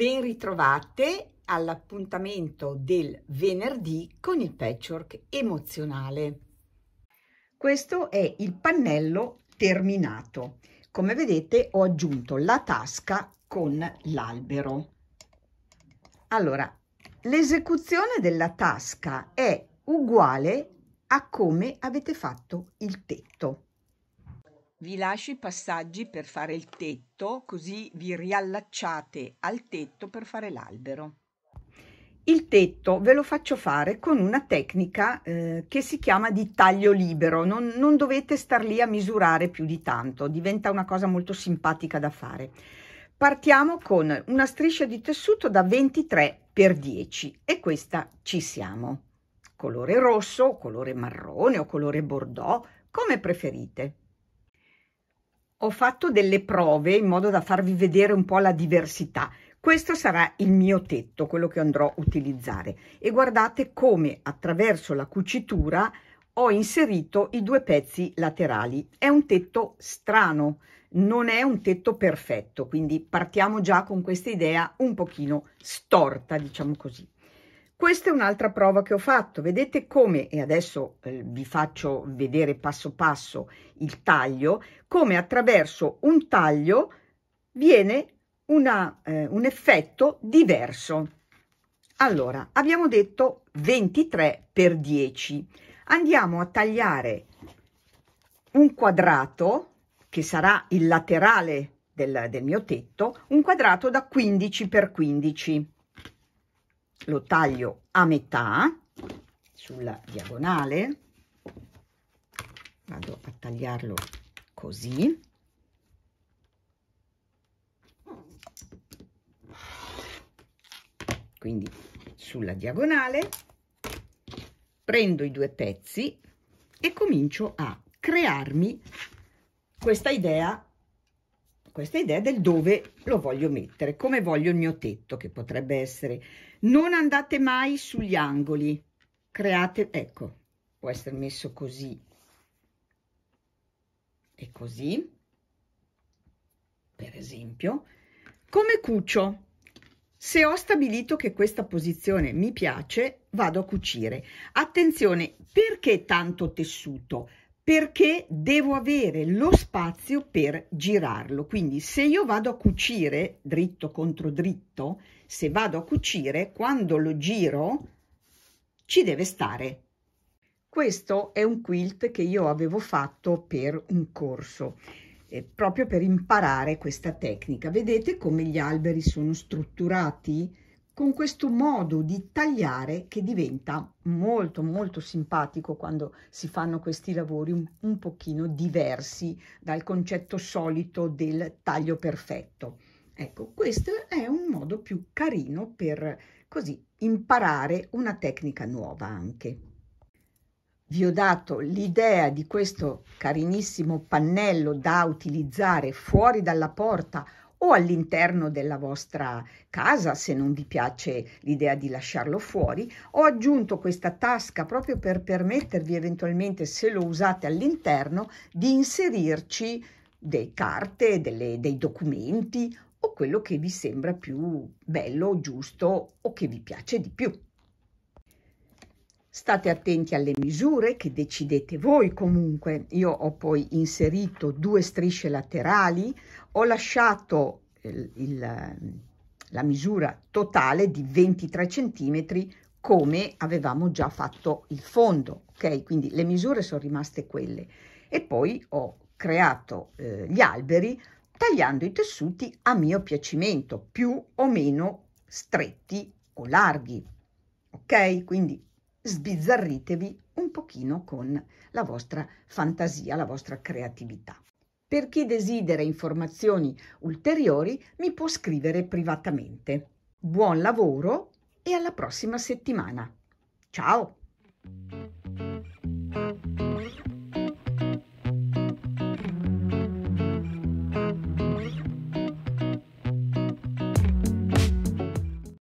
Ben ritrovate all'appuntamento del venerdì con il patchwork emozionale. Questo è il pannello terminato. Come vedete ho aggiunto la tasca con l'albero. Allora, l'esecuzione della tasca è uguale a come avete fatto il tetto. Vi lascio i passaggi per fare il tetto, così vi riallacciate al tetto per fare l'albero. Il tetto ve lo faccio fare con una tecnica eh, che si chiama di taglio libero, non, non dovete star lì a misurare più di tanto, diventa una cosa molto simpatica da fare. Partiamo con una striscia di tessuto da 23 x 10 e questa ci siamo. Colore rosso, colore marrone o colore bordeaux, come preferite. Ho fatto delle prove in modo da farvi vedere un po' la diversità. Questo sarà il mio tetto, quello che andrò a utilizzare. E guardate come attraverso la cucitura ho inserito i due pezzi laterali. È un tetto strano, non è un tetto perfetto, quindi partiamo già con questa idea un pochino storta, diciamo così. Questa è un'altra prova che ho fatto, vedete come, e adesso eh, vi faccio vedere passo passo il taglio, come attraverso un taglio viene una, eh, un effetto diverso. Allora, abbiamo detto 23 per 10. Andiamo a tagliare un quadrato, che sarà il laterale del, del mio tetto, un quadrato da 15 per 15 lo taglio a metà sulla diagonale vado a tagliarlo così quindi sulla diagonale prendo i due pezzi e comincio a crearmi questa idea questa idea del dove lo voglio mettere, come voglio il mio tetto, che potrebbe essere non andate mai sugli angoli, create, ecco, può essere messo così e così, per esempio, come cucio. Se ho stabilito che questa posizione mi piace, vado a cucire. Attenzione, perché tanto tessuto? perché devo avere lo spazio per girarlo. Quindi se io vado a cucire dritto contro dritto, se vado a cucire, quando lo giro ci deve stare. Questo è un quilt che io avevo fatto per un corso, eh, proprio per imparare questa tecnica. Vedete come gli alberi sono strutturati? con questo modo di tagliare che diventa molto molto simpatico quando si fanno questi lavori un, un pochino diversi dal concetto solito del taglio perfetto. Ecco, questo è un modo più carino per così imparare una tecnica nuova anche. Vi ho dato l'idea di questo carinissimo pannello da utilizzare fuori dalla porta o all'interno della vostra casa se non vi piace l'idea di lasciarlo fuori. Ho aggiunto questa tasca proprio per permettervi eventualmente se lo usate all'interno di inserirci delle carte, delle, dei documenti o quello che vi sembra più bello, giusto o che vi piace di più. State attenti alle misure che decidete voi comunque. Io ho poi inserito due strisce laterali, ho lasciato eh, il, il, ehm, la misura totale di 23 cm come avevamo già fatto il fondo, ok? Quindi le misure sono rimaste quelle. E poi ho creato eh, gli alberi tagliando i tessuti a mio piacimento, più o meno stretti o larghi, ok? Quindi sbizzarritevi un pochino con la vostra fantasia, la vostra creatività. Per chi desidera informazioni ulteriori mi può scrivere privatamente. Buon lavoro e alla prossima settimana. Ciao!